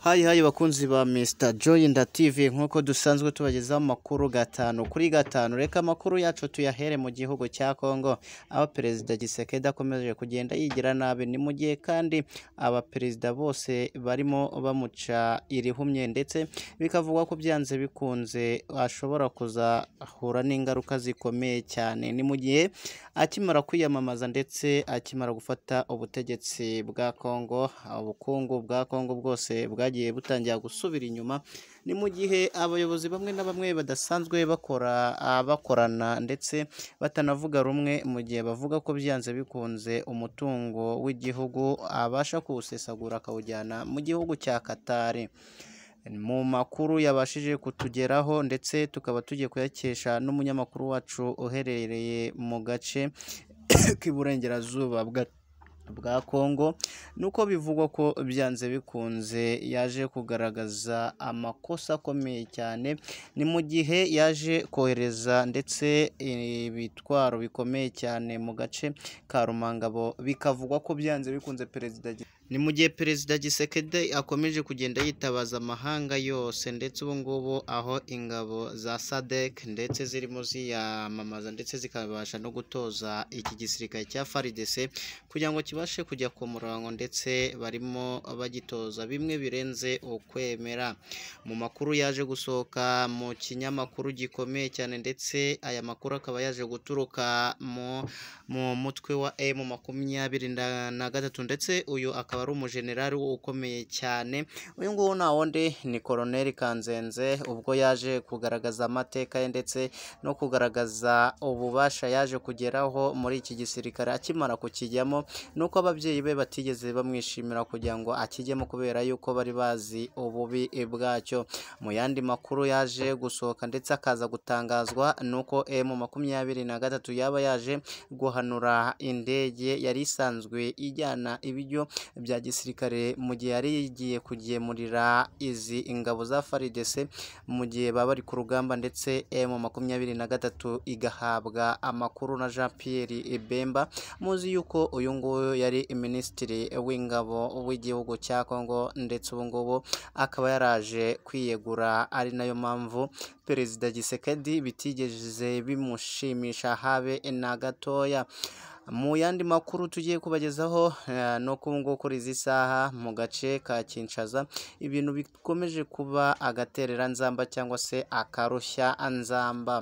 hayi hayi bakunzi ba Mr Joyinda TV nk'uko dusanzwe tubagezaho amakuru gatanu kuri gatanu reka amakuru yacu tuyahere mu gihugu cya Congo aho perezida Gisekedi akomeje kugenda yigira nabi ni mu gihe kandi abaperezida bose barimo bamuca irihumye ndetse bikavugwa ko byanze bikunze ashobora kuzahura n'ingaruka zikomeye cyane ni mu gihe akimara kwiyamamaza ndetse akimara gufata ubutegetsi bwa Congo ubukungu bwa Congo bwose bwa bwagiye butangira gusubira inyuma ni mu gihe abayobozi bamwe na bamwe badasanzwe bakora ah, bakorana ndetse batanavuga rumwe mu gihe bavuga ko byanze bikunze umutungo w'igihugu abasha kuwusesagura akawujyana mu gihugu cya katari mu makuru yabashije kutugeraho ndetse tukaba tugiye kuyakesha n'umunyamakuru wacu uherereye mu gace k'iburengerazuba bwa Congo nuko bivugwa ko byanze bikunze yaje kugaragaza amakosa akomeye cyane ni mu gihe yaje kohereza ndetse e, ibitwaro bikomeye cyane mu gace ka Rumangabo bikavugwa ko byanze bikunze perezida ni mu gihe perezida Gisekede akomeje kugenda yitabaza amahanga yose ndetse ubu ngubu aho ingabo za sadec ndetse zirimo ziyamamaza ndetse zikabasha no gutoza iki gisirikare cya faridese kugira ngo kibashe kujya ku murongo ndetse barimo bagitoza bimwe birenze ukwemera mu makuru yaje gusohoka mu kinyamakuru gikomeye cyane ndetse aya makuru akaba yaje guturuka mu mutwe wa emu makumyabiri na gatatu ndetse uyu akaba akaba ari umujenerali ukomeye cyane uyu nguyu nta wundi ni koroneri kanzenze ubwo yaje kugaragaza amateka ye ndetse no kugaragaza ububasha yaje kugeraho muri iki gisirikare akimara kukijyamo nuko ababyeyi be batigeze bamwishimira kugira ngo akijyemo kubera yuko bari bazi ububi bwacyo mu yandi makuru yaje gusohoka ndetse akaza gutangazwa nuko uko e, emu makumyabiri na gatatu yaba yaje guhanura indege yari isanzwe ijyana ibiryo bya gisirikare mu gihe yari yigiye kugemurira izi ingabo za FARDC mu gihe baba bari ku rugamba ndetse M makumyabiri na gatatu igahabwa amakuru na Jean Pierre Bemba muzi yuko uyu nguyu yari minisitiri w'ingabo w'igihugu cya Congo ndetse ubu ngubu akaba yaraje kwiyegura ari nayo mpamvu perezida Gisekedi bitigeze bimushimisha habe na gatoya mu yandi makuru tugiye kubagezaho eh, no ngo kuri izi saha mu gace ka Kinshaza. ibintu bikomeje kuba agatereranzamba cyangwa se akarushya anzamba.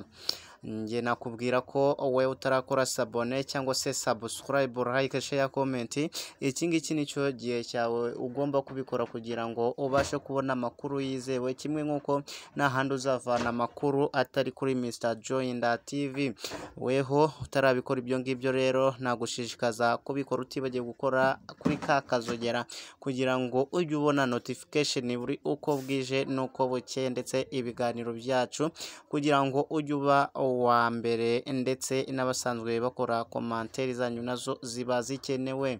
njye nakubwira ko wowe utarakora sabone cyangwa se sabusikarayibu like sheya komenti iki ngiki nicyo gihe cyawe ugomba kubikora kugira ngo ubashe kubona amakuru yizewe kimwe nk'uko nta uzavana amakuru atari kuri misita joyinda tivi weho utarabikora ibyo ngibyo rero nagushishikaza kubikora utibagiwe gukora kuri ka kazogera kugira ngo ujye ubona notifikasheni buri uko bwije n'uko bukeye ndetse ibiganiro byacu kugira ngo ujye uba wa mbere ndetse n'abasanzwe bakora komanteri zanyu nazo ziba zikenewe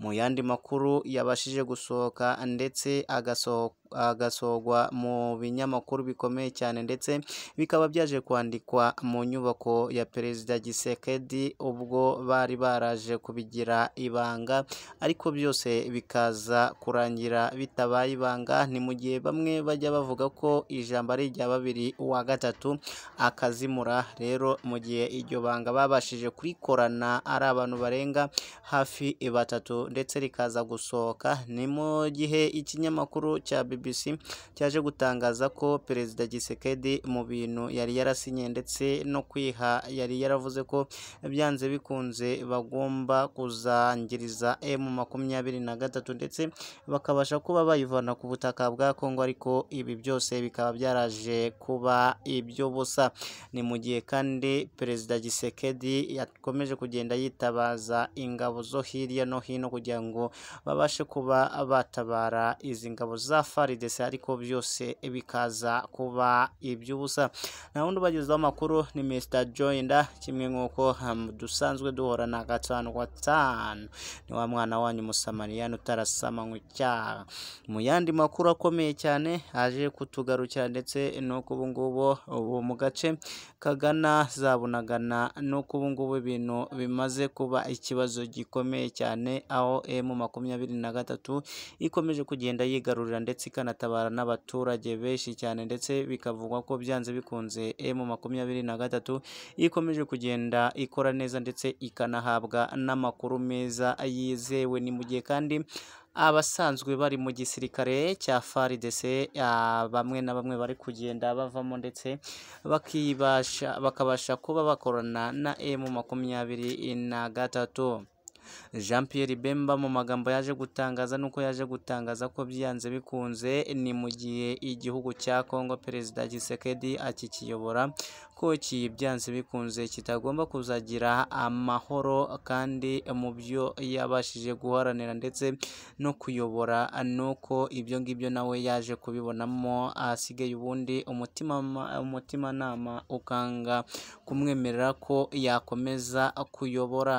mu yandi makuru yabashije gusohoka ndetse agasohoka agasorwa mu binyamakuru bikomeye cyane ndetse bikaba byaje kwandikwa mu nyubako ya perezida Gisekedi ubwo bari baraje kubigira ibanga ariko byose bikaza kurangira bitabaye ibanga ni mu gihe bamwe bajya bavuga ko ijambo ari irya babiri uwa gatatu akazimura rero mu gihe iryo banga babashije kurikorana ari abantu barenga hafi batatu ndetse rikaza gusohoka ni mu gihe ikinyamakuru cya BBC cyaje gutangaza ko Perezida Gisekedi mu bintu yari yarasinye ndetse no kwiha yari yaravuze ko byanze bikunze bagomba kuzangiriza M makumyabiri na gatatu ndetse bakabasha kuba bayivana ku butaka bwa Kongo ariko ibi byose bikaba byaraje kuba iby'ubusa ni mu gihe kandi Perezida Gisekedi yakomeje kugenda yitabaza ingabo zo hirya no hino kugira ngo babashe kuba batabara izi ngabo za twaridese ariko byose bikaza kuba iby'ubusa nta wundi ubagezaho amakuru ni Mr joyinda kimwe nk'uko um, dusanzwe na gatanu gatanu ni wa mwana wanyu musamariyani utarasama icyaha mu yandi makuru akomeye cyane aje kutugarukira ndetse n'uko ubu ngubu ubu mu gace kagana zabunagana n'uko ubu ngubu ibintu bimaze kuba ikibazo gikomeye cyane aho emu makumyabiri na gatatu ikomeje kugenda yigarurira ndetse ikanatabara n'abaturage benshi cyane ndetse bikavugwa ko byanze bikunze emu makumyabiri na gatatu ikomeje kugenda ikora neza ndetse ikanahabwa n'amakuru meza yizewe ni mu gihe kandi abasanzwe bari mu gisirikare cya faridese bamwe na bamwe bari kugenda bavamo ndetse bakibasha bakabasha kuba bakorana na emu makumyabiri na gatatu Jean Pierre Bemba mu magambo yaje gutangaza nuko yaje gutangaza ko byanze bikunze ni mu gihe igihugu cya Congo Perezida Tshisekedi akikiyobora ko byanze bikunze kitagomba kuzagira amahoro kandi mu byo yabashije guharanira ndetse no kuyobora nuko ibyo ngibyo nawe yaje kubibonamo asigaye ubundi umutima umutimanama ukanga kumwemerera ko yakomeza kuyobora.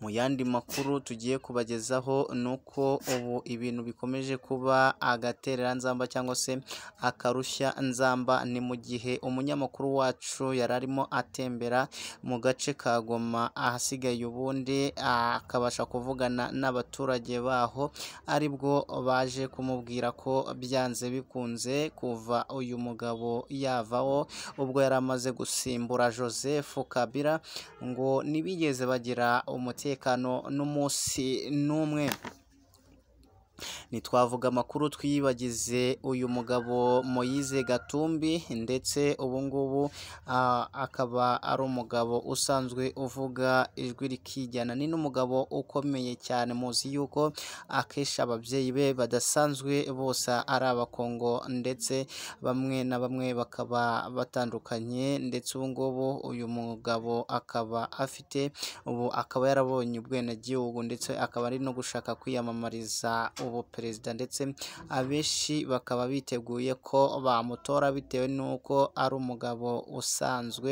mu yandi makuru tugiye kubagezaho ni uko ubu ibintu bikomeje kuba agatereranzamba cyangwa se akarushya nzamba ni mu gihe umunyamakuru wacu yari arimo atembera mu gace ka Goma ahasigaye ubundi akabasha kuvugana n'abaturage baho aribwo baje kumubwira ko byanze bikunze kuva uyu mugabo yavaho ubwo yari amaze gusimbura Joseph Kabila ngo ntibigeze bagira umuti umutekano n'umunsi n'umwe ntitwavuga amakuru twiyibagize uyu mugabo Moyize Gatumbi ndetse ubu ngubu akaba ari umugabo usanzwe uvuga ijwi rikijyana ni n'umugabo ukomeye cyane muzi yuko akesha ababyeyi be badasanzwe bose ari abakongo ndetse bamwe na bamwe bakaba batandukanye ndetse ubu ngubu uyu mugabo akaba afite ubu akaba yarabonye ubwenegihugu ndetse akaba ari no gushaka kwiyamamariza ubu perezida ndetse abenshi bakaba biteguye ko bamutora bitewe n'uko ari umugabo usanzwe,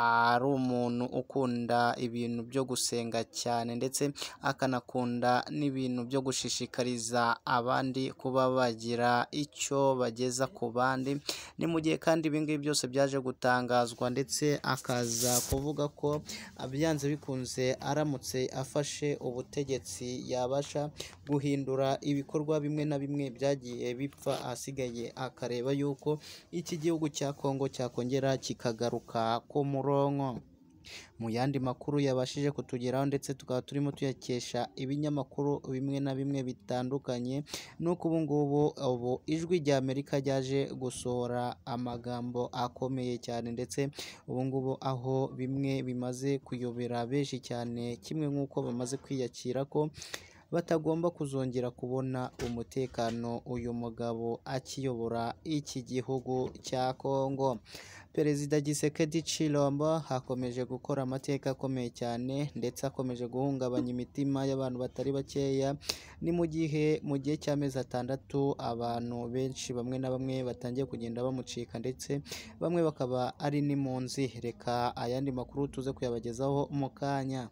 ari umuntu ukunda ibintu byo gusenga cyane ndetse akanakunda n'ibintu byo gushishikariza abandi kuba bagira icyo bageza ku bandi, ni mu gihe kandi ibi ngibi byose byaje gutangazwa ndetse akaza kuvuga ko byanze bikunze aramutse afashe ubutegetsi yabasha guhindura ibikorwa bimwe na bimwe byagiye bipfa ahasigaye akareba yuko iki gihugu cya Kongo cyakongera kikagaruka ku murongo mu yandi makuru yabashije kutugeraho ndetse tukaba turimo tuyakesha ibinyamakuru bimwe na bimwe bitandukanye nuko ubu ngubu ubu ijwi rya Amerika ryaje gusohora amagambo akomeye cyane ndetse ubu ngubu aho bimwe bimaze kuyobera benshi cyane kimwe nk'uko bamaze kwiyakira ko batagomba kuzongera kubona umutekano uyu mugabo akiyobora iki gihugu cya Kongo Perezida Gisekedi Chilombo hakomeje gukora amateka akomeye cyane ndetse akomeje guhungabanya imitima y'abantu batari bakeya ni mu gihe mu gihe cy'amezi atandatu abantu benshi bamwe na bamwe batangiye kugenda bamucika ndetse bamwe bakaba ari n'impunzi reka ayandi makuru tuze kuyabagezaho mu kanya